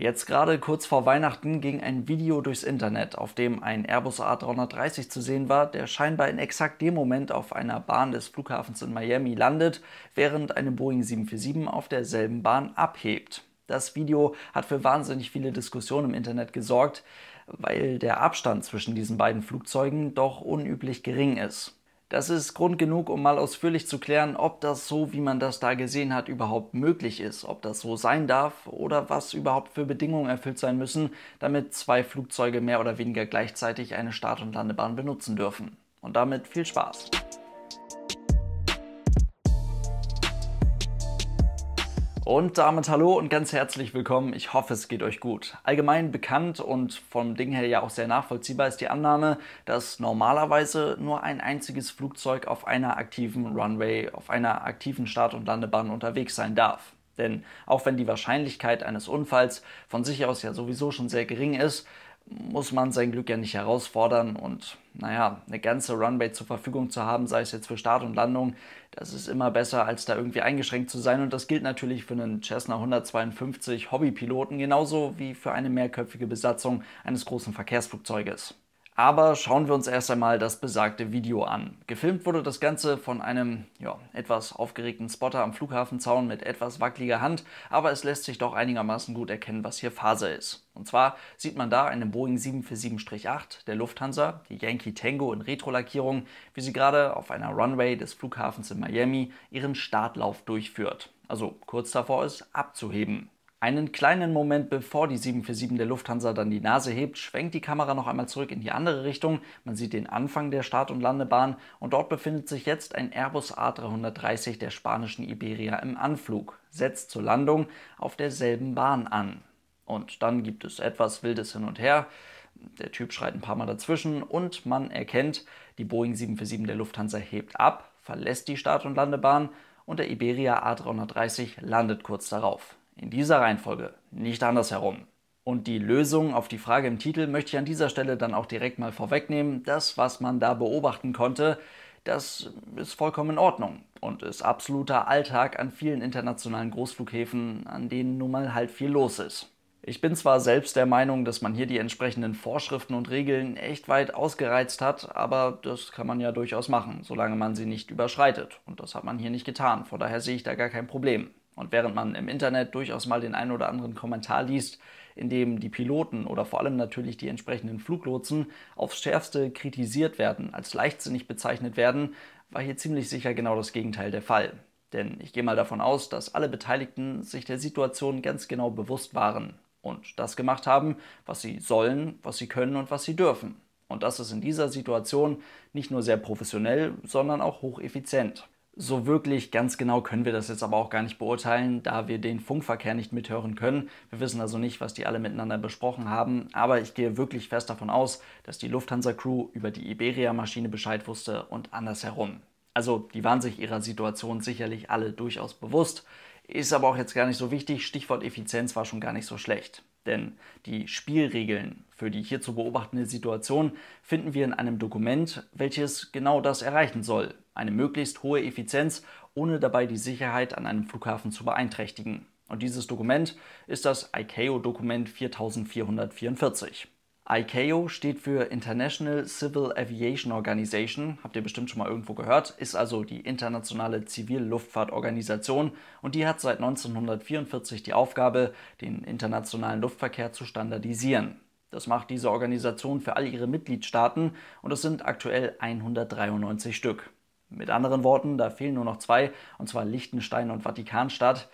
Jetzt gerade kurz vor Weihnachten ging ein Video durchs Internet, auf dem ein Airbus A330 zu sehen war, der scheinbar in exakt dem Moment auf einer Bahn des Flughafens in Miami landet, während eine Boeing 747 auf derselben Bahn abhebt. Das Video hat für wahnsinnig viele Diskussionen im Internet gesorgt, weil der Abstand zwischen diesen beiden Flugzeugen doch unüblich gering ist. Das ist Grund genug, um mal ausführlich zu klären, ob das so, wie man das da gesehen hat, überhaupt möglich ist, ob das so sein darf oder was überhaupt für Bedingungen erfüllt sein müssen, damit zwei Flugzeuge mehr oder weniger gleichzeitig eine Start- und Landebahn benutzen dürfen. Und damit viel Spaß! Und damit hallo und ganz herzlich willkommen. Ich hoffe, es geht euch gut. Allgemein bekannt und vom Ding her ja auch sehr nachvollziehbar ist die Annahme, dass normalerweise nur ein einziges Flugzeug auf einer aktiven Runway, auf einer aktiven Start- und Landebahn unterwegs sein darf. Denn auch wenn die Wahrscheinlichkeit eines Unfalls von sich aus ja sowieso schon sehr gering ist, muss man sein Glück ja nicht herausfordern und naja, eine ganze Runway zur Verfügung zu haben, sei es jetzt für Start und Landung, das ist immer besser, als da irgendwie eingeschränkt zu sein. Und das gilt natürlich für einen Cessna 152 Hobbypiloten genauso wie für eine mehrköpfige Besatzung eines großen Verkehrsflugzeuges. Aber schauen wir uns erst einmal das besagte Video an. Gefilmt wurde das Ganze von einem ja, etwas aufgeregten Spotter am Flughafenzaun mit etwas wackeliger Hand, aber es lässt sich doch einigermaßen gut erkennen, was hier Phase ist. Und zwar sieht man da eine Boeing 747-8 der Lufthansa, die Yankee Tango in Retro-Lackierung, wie sie gerade auf einer Runway des Flughafens in Miami ihren Startlauf durchführt. Also kurz davor ist, abzuheben. Einen kleinen Moment bevor die 747 der Lufthansa dann die Nase hebt, schwenkt die Kamera noch einmal zurück in die andere Richtung. Man sieht den Anfang der Start- und Landebahn und dort befindet sich jetzt ein Airbus A330 der spanischen Iberia im Anflug, setzt zur Landung auf derselben Bahn an. Und dann gibt es etwas wildes hin und her. Der Typ schreit ein paar Mal dazwischen und man erkennt, die Boeing 747 der Lufthansa hebt ab, verlässt die Start- und Landebahn und der Iberia A330 landet kurz darauf. In dieser Reihenfolge, nicht andersherum. Und die Lösung auf die Frage im Titel möchte ich an dieser Stelle dann auch direkt mal vorwegnehmen. Das, was man da beobachten konnte, das ist vollkommen in Ordnung und ist absoluter Alltag an vielen internationalen Großflughäfen, an denen nun mal halt viel los ist. Ich bin zwar selbst der Meinung, dass man hier die entsprechenden Vorschriften und Regeln echt weit ausgereizt hat, aber das kann man ja durchaus machen, solange man sie nicht überschreitet. Und das hat man hier nicht getan, von daher sehe ich da gar kein Problem. Und während man im Internet durchaus mal den einen oder anderen Kommentar liest, in dem die Piloten oder vor allem natürlich die entsprechenden Fluglotsen aufs schärfste kritisiert werden, als leichtsinnig bezeichnet werden, war hier ziemlich sicher genau das Gegenteil der Fall. Denn ich gehe mal davon aus, dass alle Beteiligten sich der Situation ganz genau bewusst waren und das gemacht haben, was sie sollen, was sie können und was sie dürfen. Und das ist in dieser Situation nicht nur sehr professionell, sondern auch hocheffizient. So wirklich ganz genau können wir das jetzt aber auch gar nicht beurteilen, da wir den Funkverkehr nicht mithören können. Wir wissen also nicht, was die alle miteinander besprochen haben, aber ich gehe wirklich fest davon aus, dass die Lufthansa-Crew über die Iberia-Maschine Bescheid wusste und andersherum. Also die waren sich ihrer Situation sicherlich alle durchaus bewusst, ist aber auch jetzt gar nicht so wichtig, Stichwort Effizienz war schon gar nicht so schlecht. Denn die Spielregeln für die hier zu beobachtende Situation finden wir in einem Dokument, welches genau das erreichen soll, eine möglichst hohe Effizienz, ohne dabei die Sicherheit an einem Flughafen zu beeinträchtigen. Und dieses Dokument ist das ICAO-Dokument 4444. ICAO steht für International Civil Aviation Organization, habt ihr bestimmt schon mal irgendwo gehört, ist also die internationale Zivilluftfahrtorganisation und die hat seit 1944 die Aufgabe, den internationalen Luftverkehr zu standardisieren. Das macht diese Organisation für all ihre Mitgliedstaaten und es sind aktuell 193 Stück. Mit anderen Worten, da fehlen nur noch zwei, und zwar Liechtenstein und Vatikanstadt.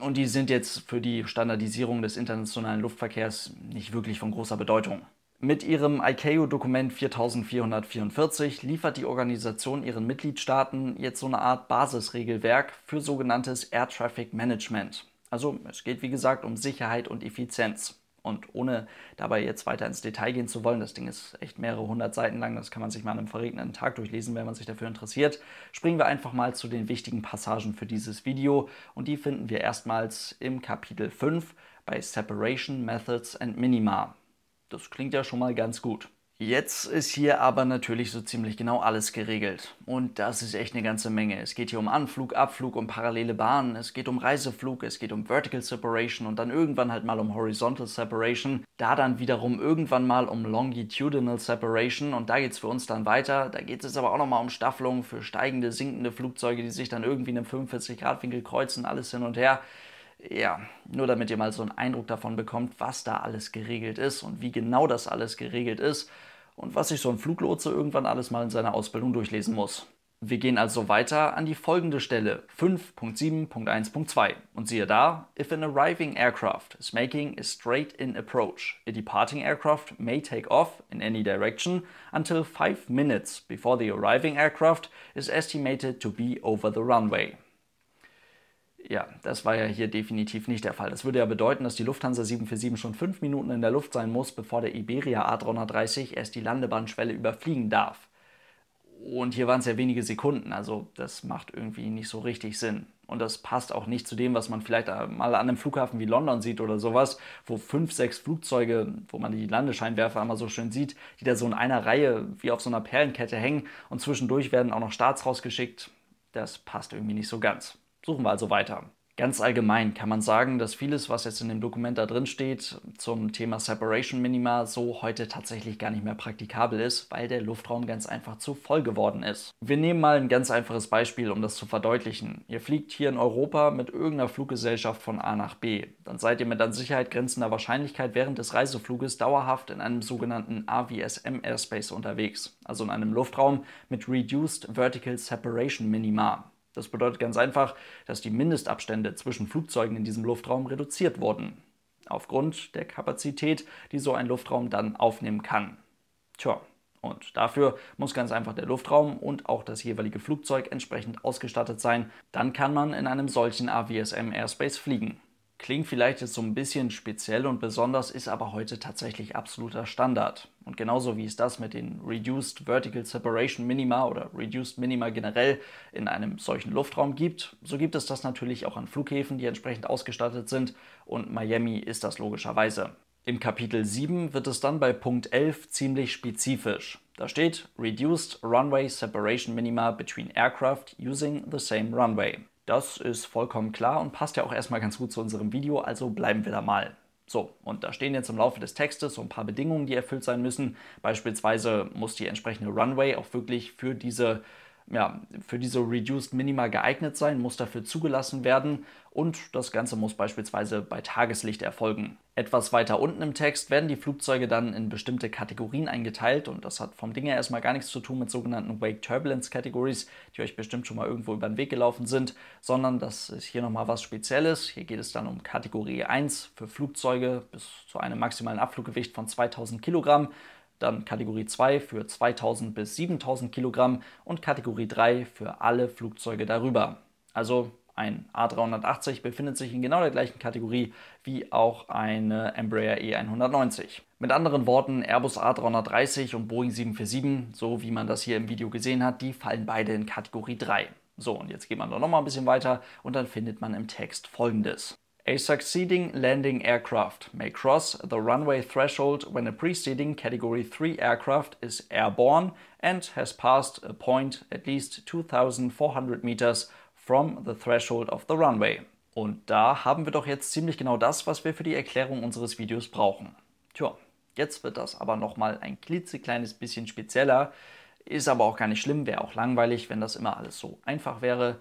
Und die sind jetzt für die Standardisierung des internationalen Luftverkehrs nicht wirklich von großer Bedeutung. Mit ihrem ICAO-Dokument e 4444 liefert die Organisation ihren Mitgliedstaaten jetzt so eine Art Basisregelwerk für sogenanntes Air Traffic Management. Also es geht wie gesagt um Sicherheit und Effizienz. Und ohne dabei jetzt weiter ins Detail gehen zu wollen, das Ding ist echt mehrere hundert Seiten lang, das kann man sich mal an einem verregneten Tag durchlesen, wenn man sich dafür interessiert, springen wir einfach mal zu den wichtigen Passagen für dieses Video und die finden wir erstmals im Kapitel 5 bei Separation Methods and Minima. Das klingt ja schon mal ganz gut. Jetzt ist hier aber natürlich so ziemlich genau alles geregelt. Und das ist echt eine ganze Menge. Es geht hier um Anflug, Abflug, um parallele Bahnen, es geht um Reiseflug, es geht um Vertical Separation und dann irgendwann halt mal um Horizontal Separation. Da dann wiederum irgendwann mal um Longitudinal Separation und da geht es für uns dann weiter. Da geht es aber auch nochmal um Staffelung für steigende, sinkende Flugzeuge, die sich dann irgendwie in einem 45-Grad-Winkel kreuzen, alles hin und her. Ja, nur damit ihr mal so einen Eindruck davon bekommt, was da alles geregelt ist und wie genau das alles geregelt ist und was sich so ein Fluglotse irgendwann alles mal in seiner Ausbildung durchlesen muss. Wir gehen also weiter an die folgende Stelle 5.7.1.2 und siehe da, if an arriving aircraft is making a straight in approach, a departing aircraft may take off in any direction until 5 minutes before the arriving aircraft is estimated to be over the runway. Ja, das war ja hier definitiv nicht der Fall. Das würde ja bedeuten, dass die Lufthansa 747 schon fünf Minuten in der Luft sein muss, bevor der Iberia A330 erst die Landebahnschwelle überfliegen darf. Und hier waren es ja wenige Sekunden, also das macht irgendwie nicht so richtig Sinn. Und das passt auch nicht zu dem, was man vielleicht mal an einem Flughafen wie London sieht oder sowas, wo fünf, sechs Flugzeuge, wo man die Landescheinwerfer einmal so schön sieht, die da so in einer Reihe wie auf so einer Perlenkette hängen und zwischendurch werden auch noch Starts rausgeschickt. Das passt irgendwie nicht so ganz. Suchen wir also weiter. Ganz allgemein kann man sagen, dass vieles, was jetzt in dem Dokument da drin steht, zum Thema Separation Minima so heute tatsächlich gar nicht mehr praktikabel ist, weil der Luftraum ganz einfach zu voll geworden ist. Wir nehmen mal ein ganz einfaches Beispiel, um das zu verdeutlichen. Ihr fliegt hier in Europa mit irgendeiner Fluggesellschaft von A nach B. Dann seid ihr mit an Sicherheit grenzender Wahrscheinlichkeit während des Reisefluges dauerhaft in einem sogenannten AVSM Airspace unterwegs, also in einem Luftraum mit Reduced Vertical Separation Minima. Das bedeutet ganz einfach, dass die Mindestabstände zwischen Flugzeugen in diesem Luftraum reduziert wurden. Aufgrund der Kapazität, die so ein Luftraum dann aufnehmen kann. Tja, und dafür muss ganz einfach der Luftraum und auch das jeweilige Flugzeug entsprechend ausgestattet sein. Dann kann man in einem solchen AWSM Airspace fliegen. Klingt vielleicht jetzt so ein bisschen speziell und besonders, ist aber heute tatsächlich absoluter Standard. Und genauso wie es das mit den Reduced Vertical Separation Minima oder Reduced Minima generell in einem solchen Luftraum gibt, so gibt es das natürlich auch an Flughäfen, die entsprechend ausgestattet sind und Miami ist das logischerweise. Im Kapitel 7 wird es dann bei Punkt 11 ziemlich spezifisch. Da steht Reduced Runway Separation Minima between Aircraft using the same runway. Das ist vollkommen klar und passt ja auch erstmal ganz gut zu unserem Video, also bleiben wir da mal. So, und da stehen jetzt im Laufe des Textes so ein paar Bedingungen, die erfüllt sein müssen. Beispielsweise muss die entsprechende Runway auch wirklich für diese, ja, für diese Reduced Minima geeignet sein, muss dafür zugelassen werden und das Ganze muss beispielsweise bei Tageslicht erfolgen. Etwas weiter unten im Text werden die Flugzeuge dann in bestimmte Kategorien eingeteilt und das hat vom Ding her erstmal gar nichts zu tun mit sogenannten Wake Turbulence Categories, die euch bestimmt schon mal irgendwo über den Weg gelaufen sind, sondern das ist hier nochmal was Spezielles. Hier geht es dann um Kategorie 1 für Flugzeuge bis zu einem maximalen Abfluggewicht von 2000 Kilogramm, dann Kategorie 2 für 2000 bis 7000 Kilogramm und Kategorie 3 für alle Flugzeuge darüber. Also ein A380 befindet sich in genau der gleichen Kategorie wie auch eine Embraer E190. Mit anderen Worten, Airbus A330 und Boeing 747, so wie man das hier im Video gesehen hat, die fallen beide in Kategorie 3. So, und jetzt geht man doch nochmal ein bisschen weiter und dann findet man im Text folgendes. A succeeding landing aircraft may cross the runway threshold when a preceding Category 3 aircraft is airborne and has passed a point at least 2,400 meters From the Threshold of the Runway. Und da haben wir doch jetzt ziemlich genau das, was wir für die Erklärung unseres Videos brauchen. Tja, jetzt wird das aber nochmal ein klitzekleines bisschen spezieller. Ist aber auch gar nicht schlimm, wäre auch langweilig, wenn das immer alles so einfach wäre.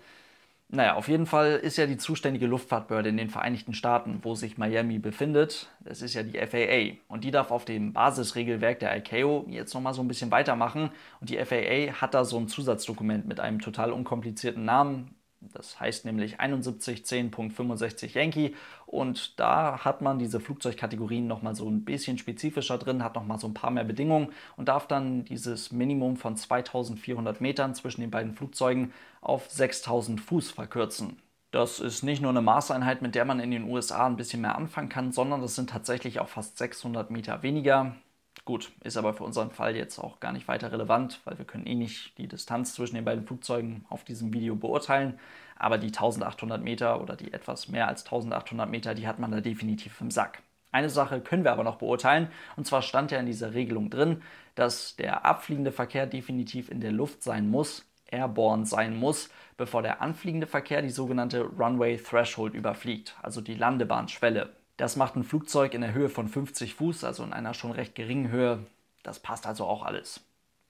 Naja, auf jeden Fall ist ja die zuständige Luftfahrtbehörde in den Vereinigten Staaten, wo sich Miami befindet, das ist ja die FAA. Und die darf auf dem Basisregelwerk der ICAO jetzt nochmal so ein bisschen weitermachen. Und die FAA hat da so ein Zusatzdokument mit einem total unkomplizierten Namen. Das heißt nämlich 7110.65 Yankee und da hat man diese Flugzeugkategorien nochmal so ein bisschen spezifischer drin, hat nochmal so ein paar mehr Bedingungen und darf dann dieses Minimum von 2400 Metern zwischen den beiden Flugzeugen auf 6000 Fuß verkürzen. Das ist nicht nur eine Maßeinheit, mit der man in den USA ein bisschen mehr anfangen kann, sondern das sind tatsächlich auch fast 600 Meter weniger. Gut, ist aber für unseren Fall jetzt auch gar nicht weiter relevant, weil wir können eh nicht die Distanz zwischen den beiden Flugzeugen auf diesem Video beurteilen. Aber die 1800 Meter oder die etwas mehr als 1800 Meter, die hat man da definitiv im Sack. Eine Sache können wir aber noch beurteilen, und zwar stand ja in dieser Regelung drin, dass der abfliegende Verkehr definitiv in der Luft sein muss, airborne sein muss, bevor der anfliegende Verkehr die sogenannte Runway Threshold überfliegt, also die Landebahnschwelle. Das macht ein Flugzeug in der Höhe von 50 Fuß, also in einer schon recht geringen Höhe. Das passt also auch alles.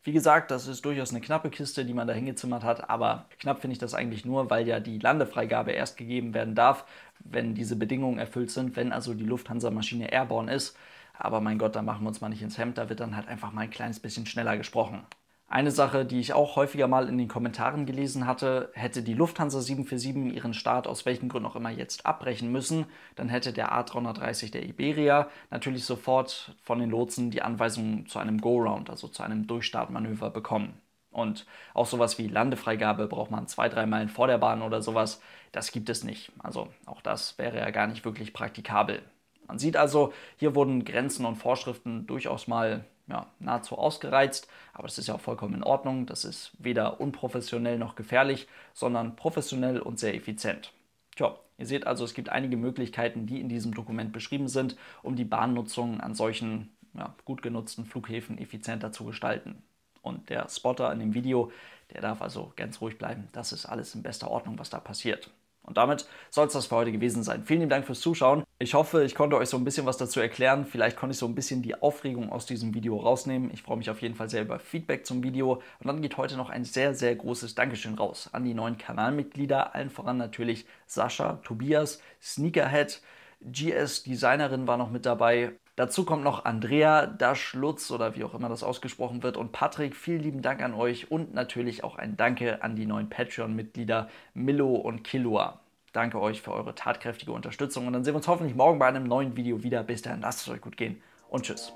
Wie gesagt, das ist durchaus eine knappe Kiste, die man da hingezimmert hat, aber knapp finde ich das eigentlich nur, weil ja die Landefreigabe erst gegeben werden darf, wenn diese Bedingungen erfüllt sind, wenn also die Lufthansa-Maschine airborne ist. Aber mein Gott, da machen wir uns mal nicht ins Hemd, da wird dann halt einfach mal ein kleines bisschen schneller gesprochen. Eine Sache, die ich auch häufiger mal in den Kommentaren gelesen hatte, hätte die Lufthansa 747 ihren Start aus welchem Grund auch immer jetzt abbrechen müssen, dann hätte der A330 der Iberia natürlich sofort von den Lotsen die Anweisung zu einem Go-Round, also zu einem Durchstartmanöver bekommen. Und auch sowas wie Landefreigabe braucht man zwei, drei Meilen vor der Bahn oder sowas, das gibt es nicht. Also auch das wäre ja gar nicht wirklich praktikabel. Man sieht also, hier wurden Grenzen und Vorschriften durchaus mal ja, nahezu ausgereizt, aber es ist ja auch vollkommen in Ordnung. Das ist weder unprofessionell noch gefährlich, sondern professionell und sehr effizient. Tja, ihr seht also, es gibt einige Möglichkeiten, die in diesem Dokument beschrieben sind, um die Bahnnutzung an solchen ja, gut genutzten Flughäfen effizienter zu gestalten. Und der Spotter in dem Video, der darf also ganz ruhig bleiben. Das ist alles in bester Ordnung, was da passiert. Und damit soll es das für heute gewesen sein. Vielen lieben Dank fürs Zuschauen. Ich hoffe, ich konnte euch so ein bisschen was dazu erklären. Vielleicht konnte ich so ein bisschen die Aufregung aus diesem Video rausnehmen. Ich freue mich auf jeden Fall sehr über Feedback zum Video. Und dann geht heute noch ein sehr, sehr großes Dankeschön raus an die neuen Kanalmitglieder. Allen voran natürlich Sascha, Tobias, Sneakerhead, GS Designerin war noch mit dabei. Dazu kommt noch Andrea Daschlutz oder wie auch immer das ausgesprochen wird und Patrick. Vielen lieben Dank an euch und natürlich auch ein Danke an die neuen Patreon-Mitglieder Milo und Kilua. Danke euch für eure tatkräftige Unterstützung und dann sehen wir uns hoffentlich morgen bei einem neuen Video wieder. Bis dahin, lasst es euch gut gehen und tschüss.